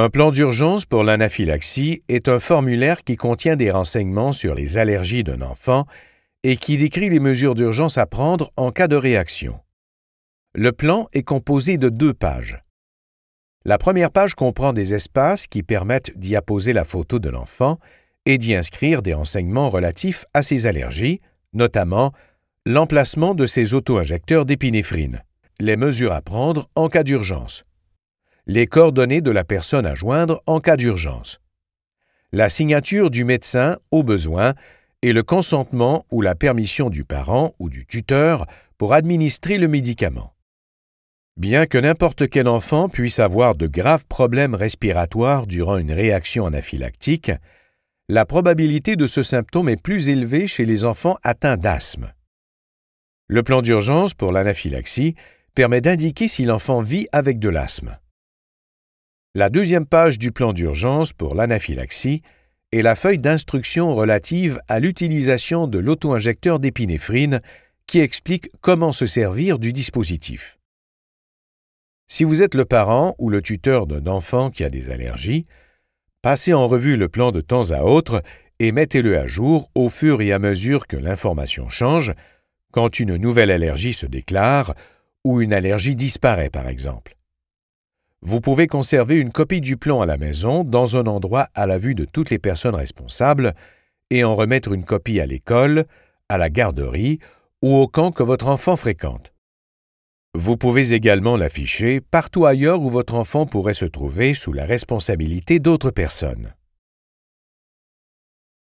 Un plan d'urgence pour l'anaphylaxie est un formulaire qui contient des renseignements sur les allergies d'un enfant et qui décrit les mesures d'urgence à prendre en cas de réaction. Le plan est composé de deux pages. La première page comprend des espaces qui permettent d'y apposer la photo de l'enfant et d'y inscrire des renseignements relatifs à ses allergies, notamment l'emplacement de ses auto-injecteurs d'épinéphrine, les mesures à prendre en cas d'urgence, les coordonnées de la personne à joindre en cas d'urgence, la signature du médecin au besoin et le consentement ou la permission du parent ou du tuteur pour administrer le médicament. Bien que n'importe quel enfant puisse avoir de graves problèmes respiratoires durant une réaction anaphylactique, la probabilité de ce symptôme est plus élevée chez les enfants atteints d'asthme. Le plan d'urgence pour l'anaphylaxie permet d'indiquer si l'enfant vit avec de l'asthme. La deuxième page du plan d'urgence pour l'anaphylaxie est la feuille d'instruction relative à l'utilisation de l'auto-injecteur d'épinéphrine qui explique comment se servir du dispositif. Si vous êtes le parent ou le tuteur d'un enfant qui a des allergies, passez en revue le plan de temps à autre et mettez-le à jour au fur et à mesure que l'information change, quand une nouvelle allergie se déclare ou une allergie disparaît par exemple. Vous pouvez conserver une copie du plan à la maison dans un endroit à la vue de toutes les personnes responsables et en remettre une copie à l'école, à la garderie ou au camp que votre enfant fréquente. Vous pouvez également l'afficher partout ailleurs où votre enfant pourrait se trouver sous la responsabilité d'autres personnes.